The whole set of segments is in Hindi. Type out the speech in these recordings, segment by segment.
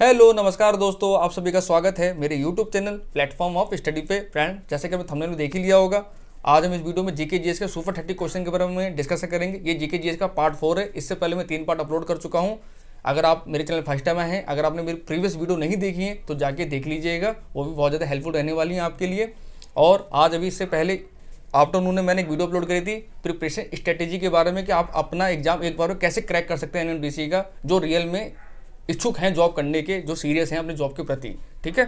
हेलो नमस्कार दोस्तों आप सभी का स्वागत है मेरे YouTube channel platform of study पे फ्रेंड जैसे कि मैं थंबनेल में देख ही लिया होगा आज हम इस वीडियो में जीके जीएस के सुपर थर्टी क्वेश्चन के बारे में डिस्कशन करेंगे ये जीके जीएस का पार्ट फोर है इससे पहले मैं तीन पार्ट अपलोड कर चुका हूँ अगर आप मेरे चैनल फर्स्ट टाइम आए हैं अगर आपने मेरी प्रीवियस वीडियो नहीं देखी है तो जाके देख लीजिएगा वो भी बहुत ज़्यादा हेल्पफुल रहने वाली हैं आपके लिए और आज अभी इससे पहले आफ्टरनून में मैंने एक वीडियो अपलोड करी थी प्रिपरेशन स्ट्रेटेजी के बारे में कि आप अपना एग्जाम एक बार कैसे क्रैक कर सकते हैं एन का जो रियल में इच्छुक हैं जॉब करने के जो सीरियस हैं अपने जॉब के प्रति ठीक है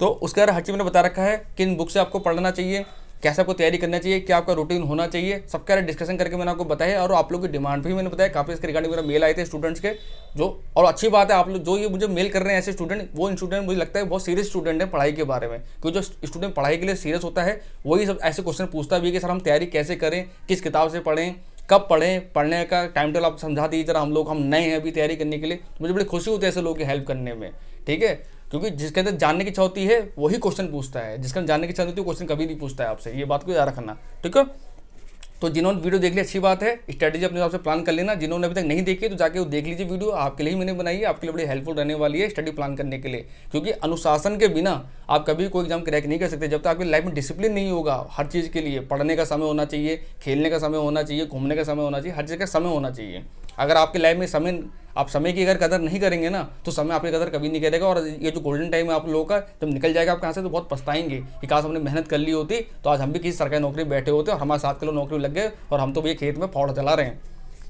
तो उसके अंदर हर चीज़ मैंने बता रखा है किन बुक से आपको पढ़ना चाहिए कैसे आपको तैयारी करना चाहिए क्या आपका रूटीन होना चाहिए सबके बारे डिस्कशन करके मैंने आपको बताया और आप लोग की डिमांड भी मैंने बताया काफ़ी इसके रिगार्डिंग मेरा मेल आए थे स्टूडेंट्स के जो और अच्छी बात है आप लोग जो ये मुझे मेल कर रहे हैं ऐसे स्टूडेंट वो स्टूडेंट मुझे लगता है बहुत सीरियस स्टूडेंट है पढ़ाई के बारे में क्योंकि जो स्टूडेंट पढ़ाई के लिए सीरियस होता है वही सब ऐसे क्वेश्चन पूछता भी है कि सर हम तैयारी कैसे करें किस किताब से पढ़ें कब पढ़ें पढ़ने का टाइम टेबल आप समझा दीजिए जरा हम लोग हम नए हैं अभी तैयारी करने के लिए तो मुझे बड़ी खुशी होती है ऐसे लोगों की हेल्प करने में ठीक है क्योंकि जिसके अंदर जानने की इच्छा होती है वही क्वेश्चन पूछता है जिसके अंदर जानने की इच्छा होती है क्वेश्चन कभी नहीं पूछता है आपसे ये बात को याद रखना ठीक है तो जिन्होंने वीडियो देख ली अच्छी बात है स्ट्रैटेजी अपने हिसाब से प्लान कर लेना जिन्होंने अभी तक नहीं देखी तो जाके वो देख लीजिए वीडियो आपके लिए ही मैंने बनाई है आपके लिए बड़ी हेल्पफुल रहने वाली है स्टडी प्लान करने के लिए क्योंकि अनुशासन के बिना आप कभी कोई एग्जाम क्रैक नहीं कर सकते जब तक आपकी लाइफ में डिसिप्लिन नहीं होगा हर चीज़ के लिए पढ़ने का समय होना चाहिए खेलने का समय होना चाहिए घूमने का समय होना चाहिए हर चीज़ का समय होना चाहिए अगर आपकी लाइफ में समय आप समय की अगर कदर नहीं करेंगे ना तो समय आपकी कदर कभी नहीं करेगा और ये जो गोल्डन टाइम है आप लोगों का जब निकल जाएगा आप कहाँ से तो बहुत पछताएंगे कि काश हमने मेहनत कर ली होती तो आज हम भी किसी सरकारी नौकरी बैठे होते और हमारे साथ के लोग नौकरी लग गए और हम तो भैया खेत में फौड़ चला रहे हैं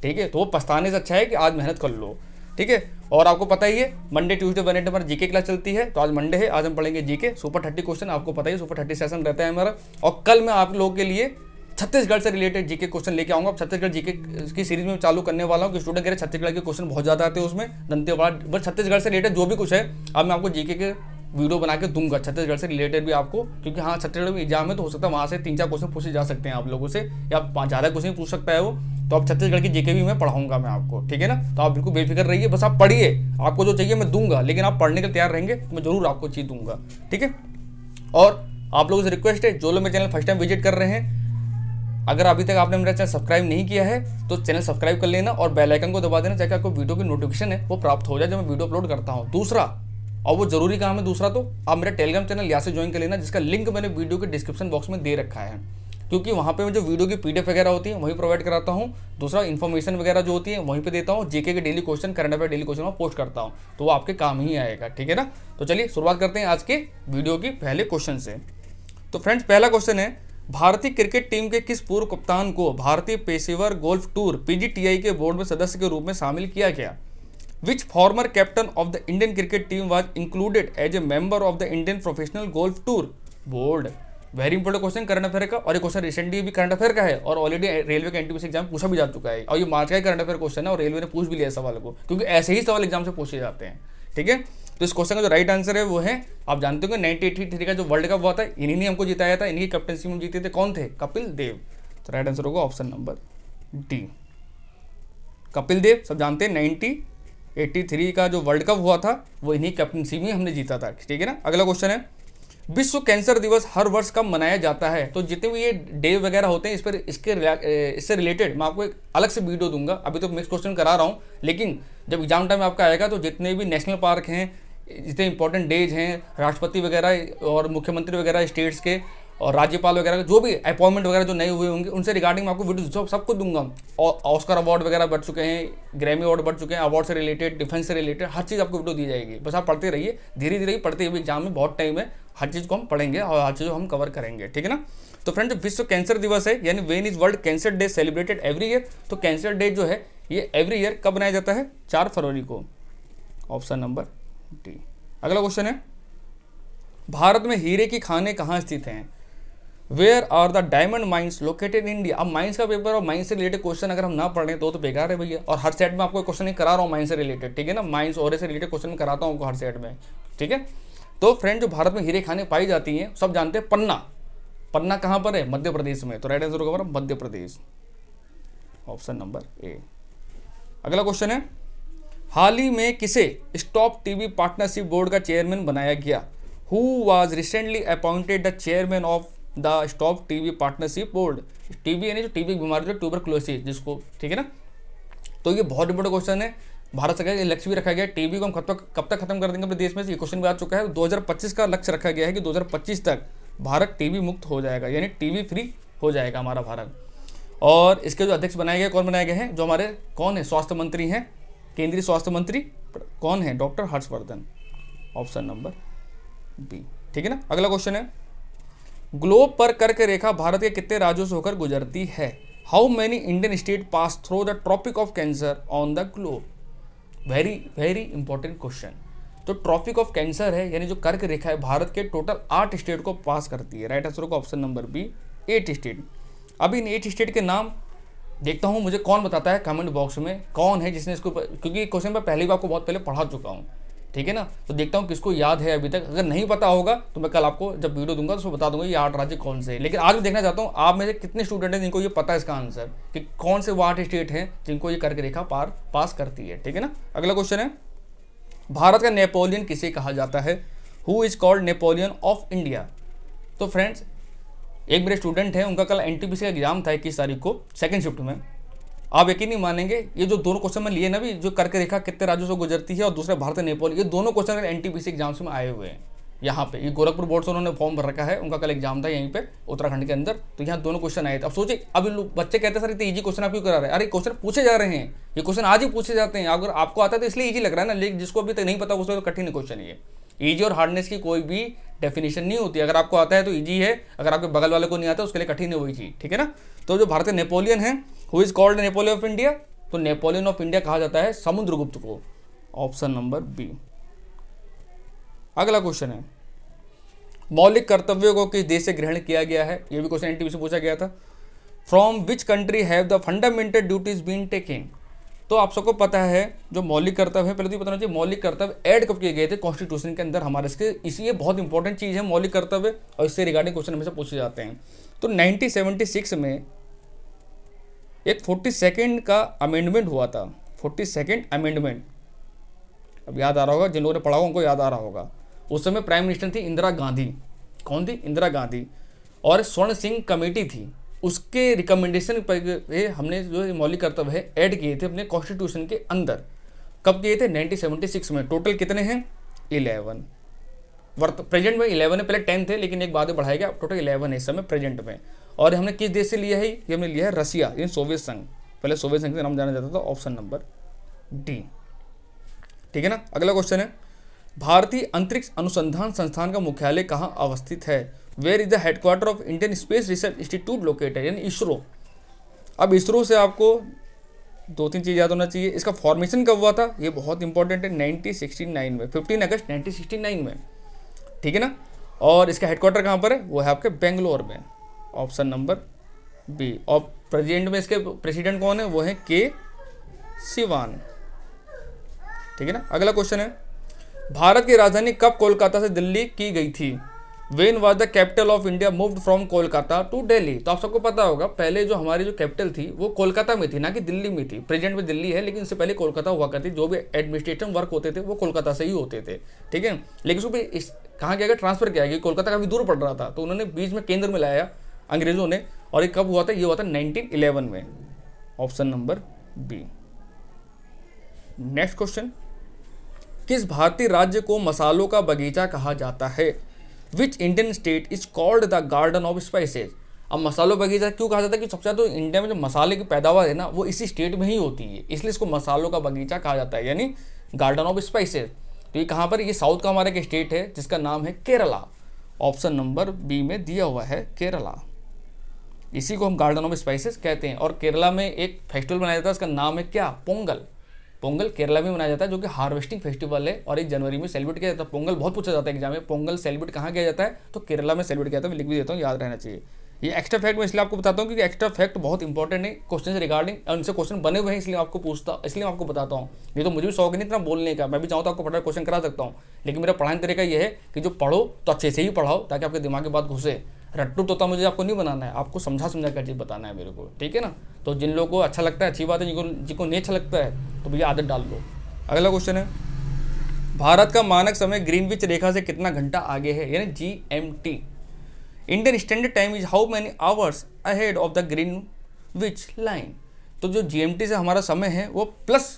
ठीक है तो पछताने से अच्छा है कि आज मेहनत कर लो ठीक है और आपको पता ही है मंडे ट्यूसडे वनडे हमारी जीके क्लास चलती है तो आज मंडे है आज हम पढ़ेंगे जीके सुपर थर्टी क्वेश्चन आपको पता ही सुपर थर्टी सेशन रहता है हमारा और कल मैं आप लोगों के लिए छत्तीसगढ़ से रिलेटेड जीके क्वेश्चन लेके आऊंगा अब छत्तीसगढ़ जीके की सीरीज में चालू करने वाला हूँ कि स्टूडेंट कह रहे छत्तीसगढ़ के क्वेश्चन बहुत ज़्यादा आते हैं उसमें दंतेवाड़ा बट छत्तीसगढ़ से रिलेटेड जो भी कुछ है अब मैं आपको जीके के वीडियो बना के दूंगा छत्तीसगढ़ से रिलेटेड भी आपको क्योंकि हाँ छत्तीसगढ़ में एग्जाम है तो हो सकता है वहाँ से तीन चार क्वेश्चन पूछे जा सकते हैं आप लोगों से या पाँच ज़्यादा क्वेश्चन पूछ सकता है वो तो आप छत्तीसगढ़ की जेके भी मैं पढ़ाऊंगा मैं आपको ठीक है ना तो आप बिल्कुल बेफिक्र रहिए बस आप पढ़िए आपको जो चाहिए मैं दूंगा लेकिन आप पढ़ने के तैयार रहेंगे तो मैं जरूर आपको चीज़ दूंगा ठीक है और आप लोगों से रिक्वेस्ट है जो लोग मेरे चैनल फर्स्ट टाइम विजिट कर रहे हैं अगर अभी तक आपने मेरा चैनल सब्सक्राइब नहीं किया है तो चैनल सब्सक्राइब कर लेना और बेल आइकन को दबा देना ताकि आपको वीडियो की नोटिफिकेशन है वो प्राप्त हो जाए जब मैं वीडियो अपलोड करता हूँ दूसरा और वो जरूरी काम है दूसरा तो आप मेरा टेलीग्राम चैनल यहाँ से ज्वाइन कर लेना जिसका लिंक मैंने वीडियो के डिस्क्रिप्शन बॉक्स में दे रखा है क्योंकि वहाँ पे मैं जो वीडियो की पीडीएफ वगैरह होती है वहीं प्रोवाइड कराता हूँ दूसरा इन्फॉर्मेशन वगैरह जो होती है वहीं पे देता हूँ जेके के daily question current affair daily question में पोस्ट करता हूँ तो वो आपके काम ही आएगा ठीक है ना तो चलिए शुरुआत करते हैं आज के वीडियो की पहले क्वेश्चन से तो फ्रेंड्स पहला क्वेश्चन है भारतीय क्रिकेट टीम के किस पूर्व कप्तान को भारतीय पेशेवर गोल्फ टूर पीजीटीआई के बोर्ड में सदस्य के रूप में शामिल किया गया which former captain of the Indian cricket team was included as a member of the Indian professional golf tour board very important question current affair का और ये क्वेश्चन रिसेंटली भी करंट अफेयर का है और ऑलरेडी रेलवे के एनटीपीसी एग्जाम पूछा भी जा चुका है और ये मार्च का ही करंट अफेयर क्वेश्चन है और रेलवे ने पूछ भी लिया सवाल को क्योंकि ऐसे ही सवाल एग्जाम से पूछे जाते हैं ठीक है तो इस क्वेश्चन का जो राइट आंसर है वो है आप जानते होंगे नाइनटीन थ्री का जो वर्ल्ड कप हुआ था इन्हीं ने हमको जिताया था इन्हीं कप्टनशिप में जीते थे कौन थे कपिल देव तो राइट आंसर होगा option number D Kapil Dev सब जानते हैं नाइनटी एट्टी थ्री का जो वर्ल्ड कप हुआ था वो इन्हीं कैप्टनशिप में हमने जीता था ठीक है ना अगला क्वेश्चन है विश्व कैंसर दिवस हर वर्ष कब मनाया जाता है तो जितने भी ये डे वगैरह होते हैं इस पर इसके इससे रिलेटेड मैं आपको एक अलग से वीडियो दूंगा अभी तो मिक्स क्वेश्चन करा रहा हूँ लेकिन जब एग्जाम टाइम आपका आएगा तो जितने भी नेशनल पार्क हैं जितने इंपॉर्टेंट डेज हैं राष्ट्रपति वगैरह और मुख्यमंत्री वगैरह स्टेट्स के और राज्यपाल वगैरह जो भी अपॉइंटमेंट वगैरह जो नए हुए होंगे उनसे रिगार्डिंग मैं आपको वीडियो सब सबको दूंगा और ऑस्कर अवार्ड वगैरह बढ़ चुके हैं ग्रैमी अवार्ड बढ़ चुके हैं अवार्ड से रिलेटेड डिफेंस से रिलेटेड हर चीज़ आपको वीडियो दी जाएगी बस आप पढ़ते रहिए धीरे धीरे पढ़ते हुए एग्जाम में बहुत टाइम है हर चीज़ को हम पढ़ेंगे और हर चीज़ को हम कवर करेंगे ठीक है ना तो फ्रेंड विश्व कैंसर दिवस है यानी when is world cancer day celebrated every year तो कैंसर डे जो है ये एवरी ईयर कब मनाया जाता है चार फरवरी को ऑप्शन नंबर डी अगला क्वेश्चन है भारत में हीरे की खाने कहाँ स्थित हैं where are the diamond mines located in India अब माइंस का पेपर और माइंस से रिलेटेड क्वेश्चन अगर हम ना पढ़ रहे तो तो बेकार है भैया और हर सेट में आपको क्वेश्चन करा रहा हूँ माइंस से रिलेटेड ठीक है ना माइंस और से रिलेटेड क्वेश्चन कराता हूँ आपको हर सेट में ठीक है तो फ्रेंड जो भारत में हीरे खाने पाई जाती हैं सब जानते हैं पन्ना पन्ना कहाँ पर है मध्य प्रदेश में तो राइट आंसर होगा मध्य प्रदेश ऑप्शन नंबर ए अगला क्वेश्चन है हाल ही में किसे स्टॉप टीवी पार्टनरशिप बोर्ड का चेयरमैन बनाया गया who was recently appointed the chairman of the stop TV partnership board TB यानी जो टीबी बीमारी ट्यूबर क्लोसिस जिसको ठीक है ना तो ये बहुत इंपॉर्टेंट क्वेश्चन है भारत सरकार का लक्ष्य भी रखा गया टीवी को हम कब तक कब तक खत्म कर देंगे अपने देश में ये क्वेश्चन भी आ चुका है 2025 का लक्ष्य रखा गया है कि 2025 तक भारत टीवी मुक्त हो जाएगा यानी टीबी फ्री हो जाएगा हमारा भारत और इसके जो अध्यक्ष बनाए गए कौन बनाए गए हैं जो हमारे कौन है स्वास्थ्य मंत्री हैं केंद्रीय स्वास्थ्य मंत्री कौन है doctor Harsh Vardhan option number B ठीक है ना अगला क्वेश्चन है ग्लोब पर कर्क रेखा भारत के कितने राज्यों से होकर गुजरती है how many Indian state pass through the tropic of cancer on the globe very very important question तो ट्रॉपिक ऑफ कैंसर है यानी जो कर्क रेखा है भारत के टोटल आठ स्टेट को पास करती है राइट आंसर होगा option number B eight state अब इन एट स्टेट के नाम देखता हूँ मुझे कौन बताता है कमेंट बॉक्स में कौन है जिसने इसको क्योंकि क्वेश्चन मैं पहली बार आपको बहुत पहले पढ़ा चुका हूँ ठीक है ना तो देखता हूँ किसको याद है अभी तक अगर नहीं पता होगा तो मैं कल आपको जब वीडियो दूंगा तो उसमें बता दूंगा ये आठ राज्य कौन से लेकिन आज मैं देखना चाहता हूँ आप में से कितने स्टूडेंट हैं जिनको ये पता है इसका आंसर कि कौन से वो आठ स्टेट हैं जिनको ये करके रेखा पार पास करती है ठीक है ना अगला क्वेश्चन है भारत का नेपोलियन किसे कहा जाता है who is called Napoleon of India तो फ्रेंड्स एक मेरे स्टूडेंट हैं उनका कल एन का एग्जाम था इक्कीस तारीख को सेकेंड शिफ्ट में आप यकीन नहीं मानेंगे ये जो दोनों क्वेश्चन मैं लिए ना भी जो करके देखा कितने राज्यों से गुजरती है और दूसरे भारत नेपाल ये दोनों क्वेश्चन एन टी एग्जाम्स में आए हुए हैं यहाँ पे ये गोरखपुर बोर्ड से उन्होंने फॉर्म भर रखा है उनका कल एग्जाम था यहीं पे उत्तराखंड के अंदर तो यहाँ दोनों क्वेश्चन आए थे अब सोचिए अब लोग बच्चे कहते हैं सर इतने ईजी क्वेश्चन आप क्यों करा रहे हैं अरे क्वेश्चन पूछे जा रहे हैं ये क्वेश्चन आज ही पूछे जाते हैं अगर आपको आता है तो इसलिए ईजी लग रहा है ना लेकिन जिसको अभी तक नहीं पता उसको तो कठिन क्वेश्चन ये ईजी और हार्डनेस की कोई भी डेफिनेशन नहीं होती अगर आपको आता है तो ईजी है अगर आपके बगल वाले को नहीं आता उसके लिए कठिन है वही चीज़ ठीक है ना तो जो भारतीय नेपोलियन है who is called Napoleon of India तो नेपोलियन ऑफ इंडिया कहा जाता है समुद्रगुप्त को ऑप्शन नंबर बी अगला क्वेश्चन है मौलिक कर्तव्यों को किस देश से ग्रहण किया गया है यह भी क्वेश्चन एनटीपी से पूछा गया था from which country have the fundamental duties been taking तो आप सबको पता है जो मौलिक कर्तव्य है पहले तो पता होना चाहिए मौलिक कर्तव्य ऐड कब किए गए थे कॉन्स्टिट्यूशन के अंदर हमारे इसके इसलिए बहुत इंपॉर्टेंट चीज़ है मौलिक कर्तव्य और इससे रिगार्डिंग क्वेश्चन हमेशा पूछे जाते हैं तो नाइनटीन में एक फोर्टी सेकेंड का अमेंडमेंट हुआ था फोर्टी सेकेंड अमेंडमेंट अब याद आ रहा होगा जिन लोगों ने पढ़ा होगा उनको याद आ रहा होगा उस समय प्राइम मिनिस्टर थी इंदिरा गांधी कौन थी इंदिरा गांधी और स्वर्ण सिंह कमेटी थी उसके रिकमेंडेशन पर हमने जो मौलिक कर्तव्य है ऐड किए थे अपने कॉन्स्टिट्यूशन के अंदर कब किए थे 1976 में टोटल कितने हैं 11 वर्त प्रेजेंट में 11 है पहले 10 थे लेकिन एक बात बढ़ाया गया टोटल 11 है इस समय प्रेजेंट में और हमने किस देश से लिया है ये हमने लिया है रसिया इन सोवियत संघ पहले सोवियत संघ के नाम जाना जाता था ऑप्शन नंबर डी ठीक है ना अगला क्वेश्चन है भारतीय अंतरिक्ष अनुसंधान संस्थान का मुख्यालय कहाँ अवस्थित है where is the headquarter of Indian Space Research Institute located यानी इसरो अब इसरो से आपको दो तीन चीज़ याद होना चाहिए इसका फॉर्मेशन कब हुआ था ये बहुत इंपॉर्टेंट है 1969 में 15 अगस्त 1969 में ठीक है ना और इसका हेडक्वार्टर कहाँ पर है वो है आपके बेंगलोर में ऑप्शन नंबर बी और प्रेजिडेंट में इसके प्रेसिडेंट कौन है वो है के सिवान ठीक है ना अगला क्वेश्चन है भारत की राजधानी कब कोलकाता से दिल्ली की गई थी when was the capital of India moved from Kolkata to Delhi तो आप सबको पता होगा पहले जो हमारी जो कैपिटल थी वो कोलकाता में थी ना कि दिल्ली में थी प्रेजेंट में दिल्ली है लेकिन इससे पहले कोलकाता हुआ करती जो भी एडमिनिस्ट्रेटिव वर्क होते थे वो कोलकाता से ही होते थे ठीक है लेकिन उसको इस कहाँ गया ट्रांसफर किया गया कोलकाता काफ़ी दूर पड़ रहा था तो उन्होंने बीच में केंद्र में लाया अंग्रेजों ने और ये कब हुआ था ये हुआ था इलेवन में option number B next question किस भारतीय राज्य को मसालों का बगीचा कहा जाता है which Indian state is called the garden of spices अब मसालों बगीचा क्यों कहा जाता है कि सबसे ज़्यादा तो इंडिया में जो मसाले की पैदावार है ना वो इसी स्टेट में ही होती है इसलिए इसको मसालों का बगीचा कहा जाता है यानी गार्डन ऑफ स्पाइसेज तो ये कहाँ पर ये साउथ का हमारा एक स्टेट है जिसका नाम है केरला ऑप्शन नंबर बी में दिया हुआ है केरला इसी को हम गार्डन ऑफ स्पाइसेस कहते हैं और केरला में एक फेस्टिवल मनाया जाता है उसका नाम है क्या पोंगल पोंगल केरला में मनाया जाता है जो कि हार्वेस्टिंग फेस्टिवल है और एक जनवरी में सेलिब्रेट किया जाता है पोंगल बहुत पूछा जाता है एग्जाम में पोंगल सेलिब्रेट कहाँ किया जाता है तो केरला में सेलिब्रेट किया जाता है मैं लिख भी देता हूँ याद रहना चाहिए ये एक्स्ट्रा फैक्ट मैं इसलिए आपको बताता हूँ क्योंकि एक्स्ट्रा फैक्ट बहुत इंपॉर्टेंट है क्वेश्चन रिगार्डिंग उनसे क्वेश्चन बने हुए हैं इसलिए आपको पूछता इसलिए मैं आपको बताता हूँ ये तो मुझे भी शौक नहीं इतना बोलने का मैं भी चाहूँ तो आपको पढ़ा क्वेश्चन करा सकता हूँ लेकिन मेरा पढ़ाने तरीका यह है कि जो पढ़ो तो अच्छे से ही पढ़ाओ ताकि आपके दिमाग की बात घुसे रट्टू तोता मुझे आपको नहीं बनाना है आपको समझा समझा कर चीज़ बताना है मेरे को ठीक है ना तो जिन लोगों को अच्छा लगता है अच्छी बात है जिनको जिनको नहीं अच्छा लगता है तो भैया आदत डाल लो अगला क्वेश्चन है भारत का मानक समय ग्रीनविच रेखा से कितना घंटा आगे है यानी G M T Indian standard time is how many hours ahead of the Greenwich line तो जो जी एम टी से हमारा समय है वो प्लस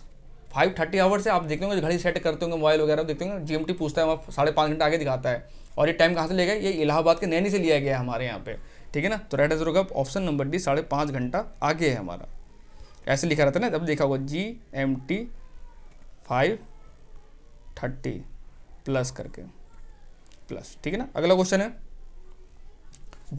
फाइव थर्टी आवर्स से आप देखते होंगे घड़ी सेट करते होंगे मोबाइल वगैरह देखते होंगे जीएमटी पूछता है वहाँ साढ़े पाँच घंटे आगे दिखाता है और ये टाइम कहाँ से लिया गया ये इलाहाबाद के नैनी से लिया गया हमारे यहाँ पे ठीक है ना तो राइट आंसर होगा ऑप्शन नंबर डी साढ़े पाँच घंटा आगे है हमारा ऐसे लिखा रहता है ना तब देखा होगा G M T five thirty plus करके प्लस ठीक है ना अगला क्वेश्चन है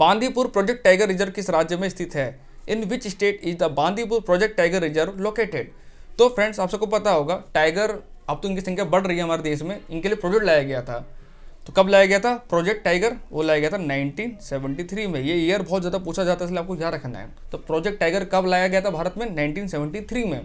बांदीपुर प्रोजेक्ट टाइगर रिजर्व किस राज्य में स्थित है in which state is the Bandipur project tiger reserve located तो फ्रेंड्स आप सबको पता होगा टाइगर अब तो इनकी संख्या बढ़ रही है हमारे देश में इनके लिए प्रोजेक्ट लाया गया था तो कब लाया गया था प्रोजेक्ट टाइगर वो लाया गया था 1973 में ये ईयर बहुत ज़्यादा पूछा जाता है इसलिए आपको याद रखना है तो प्रोजेक्ट टाइगर कब लाया गया था भारत में 1973 में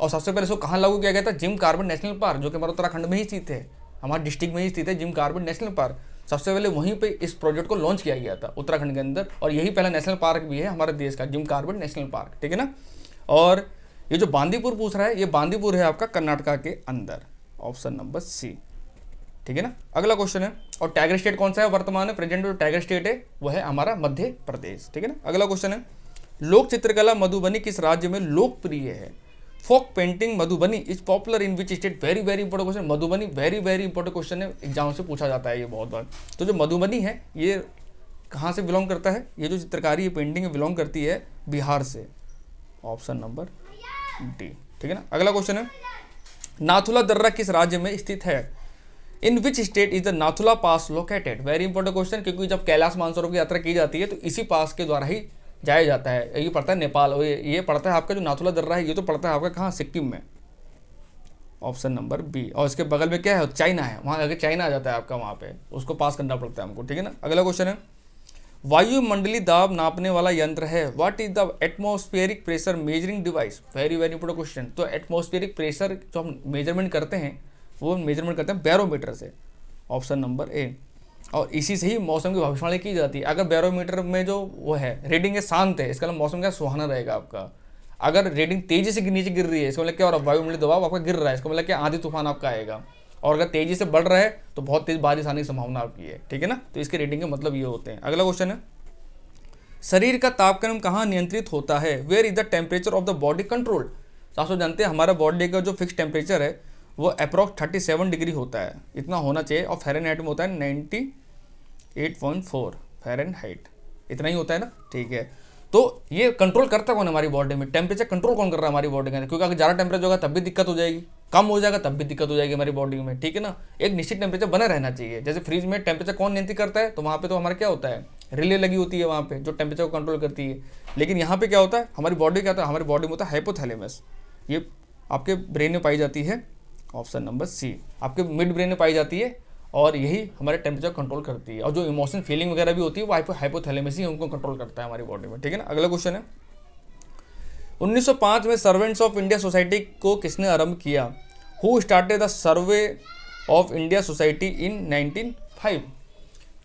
और सबसे पहले इसको कहाँ लागू किया गया था जिम कार्बन नेशनल पार्क जो कि हमारे उत्तराखंड में ही स्थित है हमारे डिस्ट्रिक्ट में ही स्थित है जिम कार्बन नेशनल पार्क सबसे पहले वहीं पे इस प्रोजेक्ट को लॉन्च किया गया था उत्तराखंड के अंदर और यही पहला नेशनल पार्क भी है हमारे देश का जिम कार्बन नेशनल पार्क ठीक है ना और ये जो बांदीपुर पूछ रहा है ये बांदीपुर है आपका कर्नाटका के अंदर ऑप्शन नंबर सी ठीक है ना अगला क्वेश्चन है और टाइगर स्टेट कौन सा है वर्तमान में प्रेजेंट जो टाइगर स्टेट है वह है हमारा मध्य प्रदेश ठीक है ना अगला क्वेश्चन है लोक चित्रकला मधुबनी किस राज्य में लोकप्रिय है folk painting Madhubani is popular in which state very very important question Madhubani very very important question है एग्जाम से पूछा जाता है ये बहुत बार तो जो मधुबनी है ये कहाँ से बिलोंग करता है ये जो चित्रकारी ये पेंटिंग बिलोंग करती है बिहार से ऑप्शन नंबर डी ठीक है ना अगला क्वेश्चन है नाथुला दर्रा किस राज्य में स्थित है in which state is the Nathula pass located very important question क्योंकि जब कैलाश मानसरोवर की यात्रा की जाती है तो इसी पास के द्वारा ही जाया जाता है ये पड़ता है नेपाल और ये पड़ता है आपका जो नाथुला दर्रा है ये तो पड़ता है आपका कहाँ सिक्किम में ऑप्शन नंबर बी और इसके बगल में क्या है चाइना है वहाँ अगर चाइना आ जाता है आपका वहाँ पे उसको पास करना पड़ता है हमको ठीक है ना अगला क्वेश्चन है वायुमंडली दाब नापने वाला यंत्र है what is the atmospheric pressure measuring device very very important question तो एटमोस्फेरिक प्रेशर जो हम मेजरमेंट करते हैं वो मेजरमेंट करते हैं बैरोमीटर से ऑप्शन नंबर ए और इसी से ही मौसम की भविष्यवाणी की जाती है अगर बैरोमीटर में जो वो है रीडिंग है शांत है इसका मतलब मौसम क्या सुहाना रहेगा आपका अगर रेडिंग तेजी से नीचे गिर रही है इसको मतलब क्या और वायुमंडली दबाव आपका गिर रहा है इसको मतलब क्या आंधी तूफान आपका आएगा और अगर तेजी से बढ़ रहा है तो बहुत तेज बारिश आने की संभावना आपकी है ठीक है ना तो इसके रीडिंग के मतलब ये होते हैं अगला क्वेश्चन है शरीर का तापक्रम कहाँ नियंत्रित होता है where is the temperature of the body control आप सब जानते हैं हमारा बॉडी का जो फिक्स टेम्परेचर है वो अप्रॉक्स 37 डिग्री होता है इतना होना चाहिए और हाइट में होता है 98.4 हाइट इतना ही होता है ना ठीक है तो ये कंट्रोल करता कौन हमारी बॉडी में टेम्परेचर कंट्रोल कौन कर रहा है हमारी बॉडी के अंदर क्योंकि अगर ज़्यादा टेम्परेचर होगा तब भी दिक्कत हो जाएगी कम हो जाएगा तब भी दिक्कत हो जाएगी हमारी बॉडी में ठीक है ना एक निश्चित टेम्परेचर बना रहना चाहिए जैसे फ्रीज में टेम्परेचर कौन नियंत्रित करता है तो वहाँ पे तो हमारा क्या होता है रिले लगी होती है वहाँ पे जो टेम्परेचर को कंट्रोल करती है लेकिन यहाँ पे क्या होता है हमारी बॉडी क्या होता है हमारी बॉडी में होता है हाइपोथैलेमस ये आपके ब्रेन में पाई जाती है ऑप्शन नंबर सी आपके मिड ब्रेन में पाई जाती है और यही हमारे टेम्परेचर कंट्रोल करती है और जो इमोशन फीलिंग वगैरह भी होती है वो हाइपोथैलेमस ही उनको कंट्रोल करता है हमारी बॉडी में ठीक है ना अगला क्वेश्चन है 1905 में सर्वेंट्स ऑफ इंडिया सोसाइटी को किसने आरंभ किया हु स्टार्टेड द सर्वे ऑफ इंडिया सोसाइटी इन 1905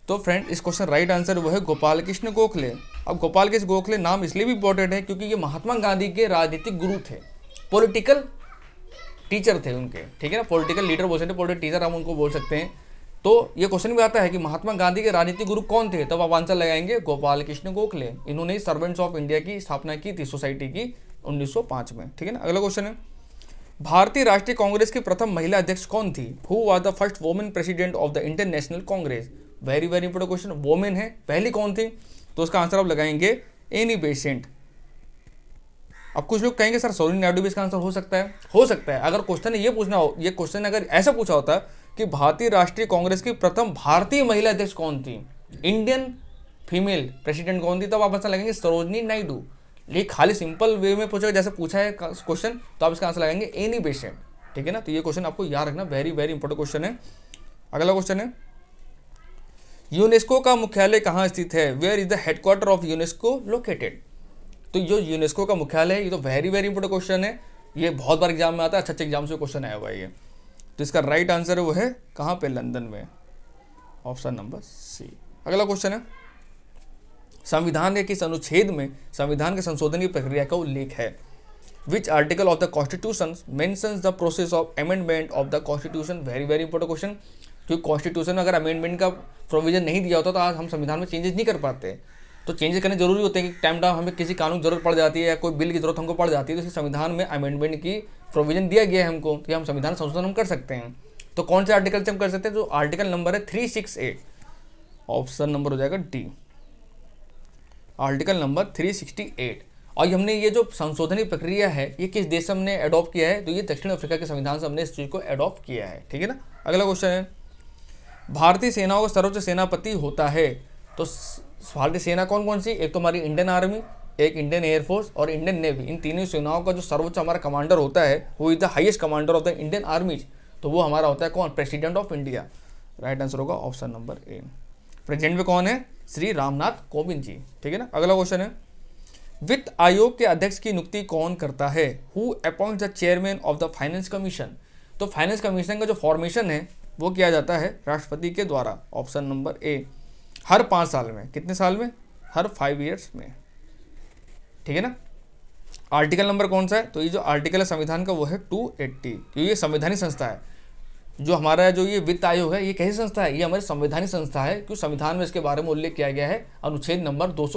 तो फ्रेंड इस क्वेश्चन राइट आंसर वो है गोपाल कृष्ण गोखले अब गोपाल कृष्ण गोखले नाम इसलिए भी इंपॉर्टेंट है क्योंकि ये महात्मा गांधी के राजनीतिक गुरु थे पोलिटिकल टीचर थे उनके ठीक है ना पोलिटिकल लीडर बोल सकते हैं टीचर हम उनको बोल सकते हैं तो ये क्वेश्चन भी आता है कि महात्मा गांधी के राजनीतिक गुरु कौन थे तब आप आंसर लगाएंगे गोपाल कृष्ण गोखले इन्होंने सर्वेंट्स ऑफ इंडिया की स्थापना की थी सोसाइटी की 1905 में ठीक है ना अगला क्वेश्चन है भारतीय राष्ट्रीय कांग्रेस की प्रथम महिला अध्यक्ष कौन थी who are the first women president of the Indian National Congress very very important question women है पहली कौन थी तो उसका आंसर आप लगाएंगे एनी बेसेंट अब कुछ लोग कहेंगे सर सोनी नायडू भी इसका आंसर हो सकता है हो सकता है अगर क्वेश्चन ये पूछना हो ये क्वेश्चन अगर ऐसा पूछा होता कि भारतीय राष्ट्रीय कांग्रेस की प्रथम भारतीय महिला अध्यक्ष कौन थी इंडियन फीमेल प्रेसिडेंट कौन थी तब आप ऐसा लगेंगे सरोजनी नायडू ये खाली सिंपल वे में पूछा जैसे पूछा है क्वेश्चन तो आप इसका आंसर लगाएंगे एनी बेशेम ठीक है ना तो ये क्वेश्चन आपको याद रखना वेरी वेरी इंपॉर्टेंट क्वेश्चन है अगला क्वेश्चन है यूनेस्को का मुख्यालय कहाँ स्थित है where is the headquarter of UNESCO located तो जो यूनेस्को का मुख्यालय है ये तो वेरी वेरी इंपॉर्टेंट क्वेश्चन है ये बहुत बार एग्जाम में आता है अच्छा अच्छा एग्जाम से क्वेश्चन आया हुआ है ये तो इसका राइट आंसर है वो है कहाँ पे लंदन में ऑप्शन नंबर सी अगला क्वेश्चन है संविधान के किस अनुच्छेद में संविधान के संशोधन की प्रक्रिया का उल्लेख है which article of the constitution mentions the process of amendment of the constitution very very important question क्योंकि कॉन्स्टिट्यूशन में अगर अमेंडमेंट का प्रोविजन नहीं दिया होता तो आज हम संविधान में चेंजेस नहीं कर पाते तो चेंज करने जरूरी होते हैं कि टाइम टाइम हमें किसी कानून की जरूरत पड़ जाती है या कोई बिल की जरूरत हमको पड़ जाती है तो इसे संविधान में अमेंडमेंट की प्रोविजन दिया गया है हमको कि तो हम संविधान संशोधन हम कर सकते हैं तो कौन से आर्टिकल से हम कर सकते हैं जो आर्टिकल नंबर है three six eight option number हो जाएगा D article number three sixty eight और हमने ये जो संशोधनी प्रक्रिया है ये किस देश से हमने अडॉप्ट किया है तो ये दक्षिण अफ्रीका के संविधान से हमने इस चीज़ को अडॉप्ट किया है ठीक है ना अगला क्वेश्चन है भारतीय सेनाओं का सर्वोच्च सेनापति होता है तो भारतीय सेना कौन कौन सी एक तो हमारी इंडियन आर्मी एक इंडियन एयरफोर्स और इंडियन नेवी इन तीनों सेनाओं का जो सर्वोच्च हमारा कमांडर होता है वो is the highest commander of the Indian armies तो वो हमारा होता है कौन president of India right answer होगा ऑप्शन नंबर ए प्रेसिडेंट में कौन है श्री रामनाथ कोविंद जी ठीक है ना अगला क्वेश्चन है वित्त आयोग के अध्यक्ष की नियुक्ति कौन करता है who appoint the chairman of the finance commission तो फाइनेंस कमीशन का जो फॉर्मेशन है वो किया जाता है राष्ट्रपति के द्वारा ऑप्शन नंबर ए हर पाँच साल में कितने साल में हर फाइव ईयर्स में ठीक है ना आर्टिकल नंबर कौन सा है तो ये जो आर्टिकल है संविधान का वो है टू एट्टी क्योंकि ये संवैधानिक संस्था है जो हमारा जो ये वित्त आयोग है ये कैसी संस्था है ये हमारी संवैधानिक संस्था है क्योंकि संविधान में इसके बारे में उल्लेख किया गया है अनुच्छेद नंबर दो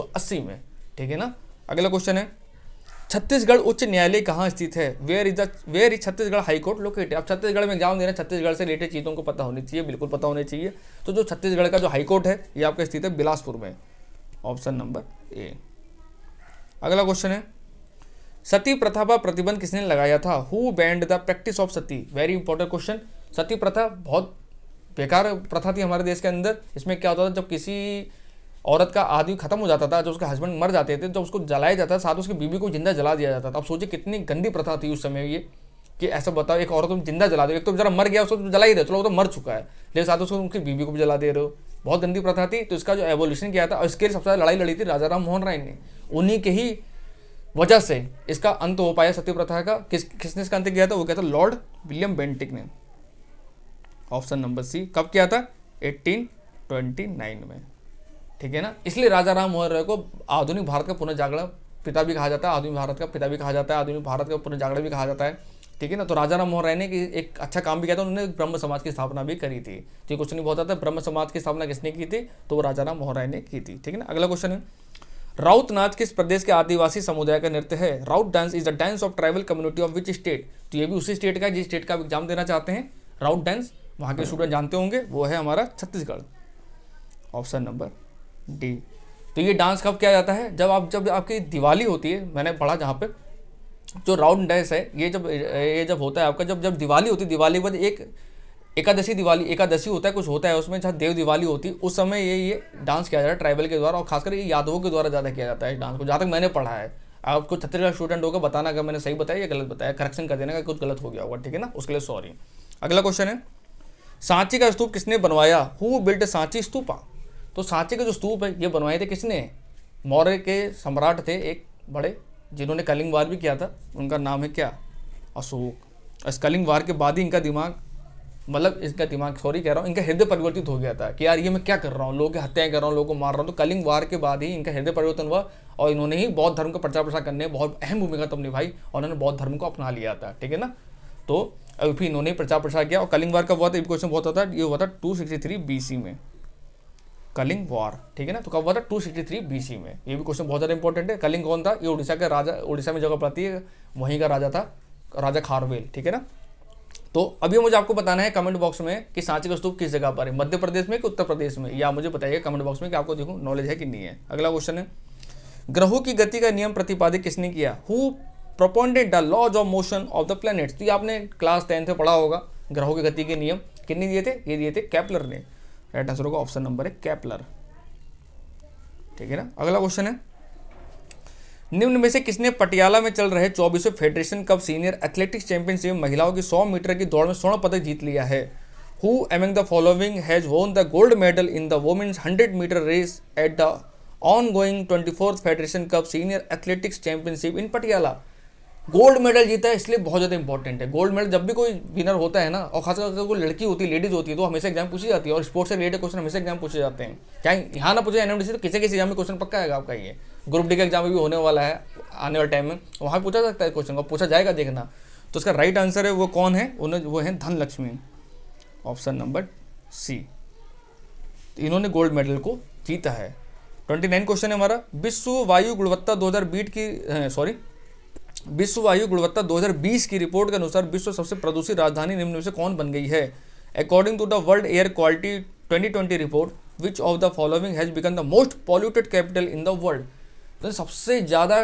में ठीक है ना अगला क्वेश्चन है छत्तीसगढ़ उच्च न्यायालय कहाँ स्थित है where is the where is Chhattisgarh high court located अब छत्तीसगढ़ में एग्जाम दे रहे हैं छत्तीसगढ़ से रिलेटेड चीज़ों को पता होनी चाहिए बिल्कुल पता होनी चाहिए तो जो छत्तीसगढ़ का जो हाईकोर्ट है ये आपका स्थित है बिलासपुर में ऑप्शन नंबर ए अगला क्वेश्चन है सती प्रथा पर प्रतिबंध किसने लगाया था who banned the practice of sati very important question sati प्रथा बहुत बेकार प्रथा थी हमारे देश के अंदर इसमें क्या होता था जब किसी औरत का आदमी खत्म हो जाता था जब उसके हस्बैंड मर जाते थे जब उसको जलाया जाता था साथ उसकी बीबी को जिंदा जला दिया जाता था अब सोचिए कितनी गंदी प्रथा थी उस समय ये कि ऐसा बताओ एक औरत तुम जिंदा जला दो एक तो जरा मर गया उसको तो जला ही दे चलो वो तो मर चुका है लेकिन साथ उसको उनकी बीबी को भी जला दे रहे हो बहुत गंदी प्रथा थी तो इसका जो एवोल्यूशन किया था और इसके लिए सबसे ज़्यादा लड़ाई लड़ी थी राजा राम मोहन राय ने उन्हीं के ही वजह से इसका अंत हो पाया सत्य प्रथा का किस किसने इसका अंत किया था वो कहता था लॉर्ड विलियम बेंटिक ने ऑप्शन नंबर सी कब किया था एट्टीन में ठीक है ना इसलिए राजा राम मोहन रॉय को आधुनिक भारत का पुनर्जागरण पिता भी कहा जाता है आधुनिक भारत का पिता भी कहा जाता है आधुनिक भारत का पुनर्जागरण भी कहा जाता है ठीक है ना तो राजा राम मोहन राय ने एक अच्छा काम भी किया था उन्होंने ब्रह्म समाज की स्थापना भी करी थी तो क्वेश्चन बहुत आता है ब्रह्म समाज की स्थापना किसने की थी तो वो राजा राम मोहन राय ने की थी ठीक है ना अगला क्वेश्चन है राउत नाच किस प्रदेश के आदिवासी समुदाय का नृत्य है Raut dance is the dance of tribal community of which state तो ये भी उसी स्टेट का जिस स्टेट का एग्जाम देना चाहते हैं राउत डांस वहाँ के स्टूडेंट जानते होंगे वो है हमारा छत्तीसगढ़ ऑप्शन नंबर डी तो ये डांस कब किया जाता है जब आप जब आपकी दिवाली होती है मैंने पढ़ा जहाँ पे जो राउंड डैस है ये जब ये जब होता है आपका जब जब दिवाली होती है दिवाली के बाद एक एकादशी दिवाली एकादशी होता है कुछ होता है उसमें जहाँ देव दिवाली होती है उस समय ये ये डांस किया जाता है ट्राइबल के द्वारा और खासकर ये यादवों के द्वारा ज़्यादा किया जाता है इस डांस को जहाँ तक मैंने पढ़ा है आपको छत्तीसगढ़ स्टूडेंट होगा बताना अगर मैंने सही बताया या गलत बताया करेक्शन कर देना का कुछ गलत हो गया होगा ठीक है ना उसके लिए सॉरी अगला क्वेश्चन है सांची का स्तूप किसने बनवाया हु बिल्ट सांची स्तूपा तो सांचे के जो स्तूप है ये बनवाए थे किसने मौर्य के सम्राट थे एक बड़े जिन्होंने कलिंग वार भी किया था उनका नाम है क्या अशोक इस कलिंग वार के बाद ही इनका दिमाग मतलब इसका दिमाग सॉरी कह रहा हूँ इनका हृदय परिवर्तित हो गया था कि यार ये मैं क्या कर रहा हूँ लोगों की हत्याएं कर रहा हूँ लोगों को मार रहा हूँ तो कलिंग वार के बाद ही इनका हृदय परिवर्तन हुआ और इन्होंने ही बौद्ध धर्म का प्रचार प्रसार करने बहुत अहम भूमिका तब तो निभाई और उन्होंने बौद्ध धर्म को अपना लिया था ठीक है ना तो अभी इन्होंने प्रचार प्रसार किया और कलिंग वार का हुआ था एक क्वेश्चन बहुत होता है ये हुआ था two sixty three B C में कलिंग वॉर ठीक है ना तो कब हुआ था टू सिक्सटी थ्री सी में ये भी क्वेश्चन बहुत ज़्यादा इंपॉर्टेंट है कलिंग कौन था ये उड़ीसा के राजा उड़ीसा में जगह पड़ती है वहीं का राजा था राजा खारवेल ठीक है ना तो अभी मुझे आपको बताना है कमेंट बॉक्स में कि सांची का स्तूप किस जगह पर है मध्य प्रदेश में कि उत्तर प्रदेश में या मुझे बताइए कमेंट बॉक्स में कि आपको देखो नॉलेज है कि नहीं है अगला क्वेश्चन है ग्रहों की गति का नियम प्रतिपादित किसने किया who propounded the laws of motion of the planets तो ये आपने क्लास टेंथ में पढ़ा होगा ग्रहों की गति के नियम कितने दिए थे ये दिए थे कैपलर ने राइट आंसर होगा ऑप्शन नंबर है कैपलर ठीक है ना अगला क्वेश्चन है निम्न में से किसने पटियाला में चल रहे चौबीसवें federation cup senior athletics championship में महिलाओं की 100 मीटर की दौड़ में स्वर्ण पदक जीत लिया है who among the following has won the gold medal in the women's 100 metre race at the ongoing twenty federation cup senior athletics championship in Patiala gold medal जीता है इसलिए बहुत ज़्यादा इंपॉर्टेंट है गोल्ड मेडल जब भी कोई विनर होता है ना और खासकर अगर कोई लड़की होती है लेडीज होती है तो हमेशा एग्जाम पूछी जाती है और स्पोर्ट्स से रिलेटेड क्वेश्चन हमेशा एग्जाम पूछे जाते हैं क्या यहाँ ना पूछे एन तो किसी किसी एग्जाम में क्वेश्चन पक्का आएगा आपका ये ग्रुप डी का एग्जाम भी होने वाला है आने वाले टाइम में वहाँ पूछा जाता है क्वेश्चन और पूछा जाएगा देखना तो इसका राइट आंसर है वो कौन है उन्हें वो है धनलक्ष्मी ऑप्शन नंबर सी इन्होंने गोल्ड मेडल को जीता है ट्वेंटी नाइन क्वेश्चन है हमारा विश्व वायु गुणवत्ता 2020 की सॉरी विश्व वायु गुणवत्ता 2020 की रिपोर्ट के अनुसार विश्व सबसे प्रदूषित राजधानी निम्न में से कौन बन गई है according to the world air quality 2020 report which of the following has become the most polluted capital in the world तो सबसे ज़्यादा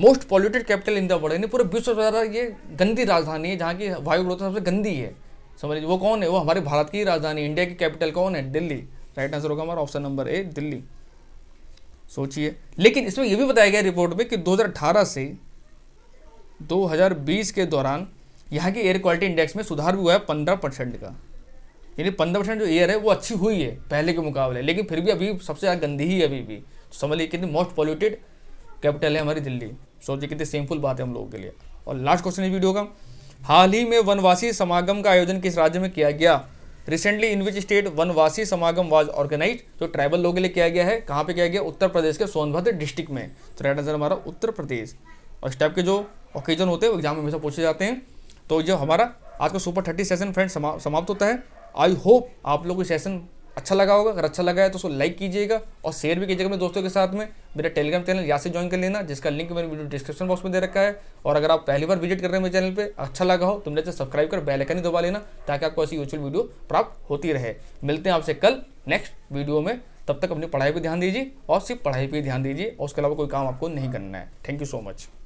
most polluted capital in the world यानी पूरे विश्व ज़्यादा ये गंदी राजधानी है जहाँ की वायु गुणवत्ता सबसे गंदी है समझ लीजिए वो कौन है वो हमारे भारत की राजधानी इंडिया की कैपिटल कौन है दिल्ली राइट आंसर होगा हमारा ऑप्शन नंबर ए दिल्ली सोचिए लेकिन इसमें यह भी बताया गया रिपोर्ट में कि 2018 से 2020 के दौरान यहाँ की एयर क्वालिटी इंडेक्स में सुधार भी हुआ है पंद्रह परसेंट का यानी पंद्रह परसेंट जो एयर है वो अच्छी हुई है पहले के मुकाबले लेकिन फिर भी अभी सबसे ज़्यादा गंदी ही है अभी भी तो समझ लीजिए कितनी मोस्ट पॉल्यूटेड कैपिटल है हमारी दिल्ली सोचिए कितनी सेमफुल बात है हम लोगों के लिए और लास्ट क्वेश्चन इस वीडियो का हाल ही में वनवासी समागम का आयोजन किस राज्य में किया गया रिसेंटली इन विच स्टेट वनवासी समागम वाज ऑर्गेनाइज जो ट्राइबल लोगों के लिए किया गया है कहाँ पे किया गया उत्तर प्रदेश के सोनभद्र डिस्ट्रिक्ट में तो राइट आंसर हमारा उत्तर प्रदेश और इस टाइप के जो ओकेजन होते हैं एग्जाम में हमेशा पूछे जाते हैं तो जो हमारा आज का सुपर थर्टी सेशन फ्रेंड समा, समाप्त होता है आई होप आप लोग को सेशन अच्छा लगा होगा अगर अच्छा लगा है तो उसको लाइक कीजिएगा और शेयर भी कीजिएगा मेरे दोस्तों के साथ में मेरा टेलीग्राम चैनल यहाँ से ज्वाइन कर लेना जिसका लिंक मैंने वीडियो डिस्क्रिप्शन बॉक्स में दे रखा है और अगर आप पहली बार विजिट कर रहे हैं मेरे चैनल पर अच्छा लगा हो तो मेरे से सब्सक्राइब कर बेलाइकन ही दबा लेना ताकि आपको ऐसी यूजफुल वीडियो प्राप्त होती रहे मिलते हैं आपसे कल नेक्स्ट वीडियो में तब तक अपनी पढ़ाई पर ध्यान दीजिए और सिर्फ पढ़ाई पर ध्यान दीजिए और उसके अलावा कोई काम आपको नहीं करना है थैंक यू सो मच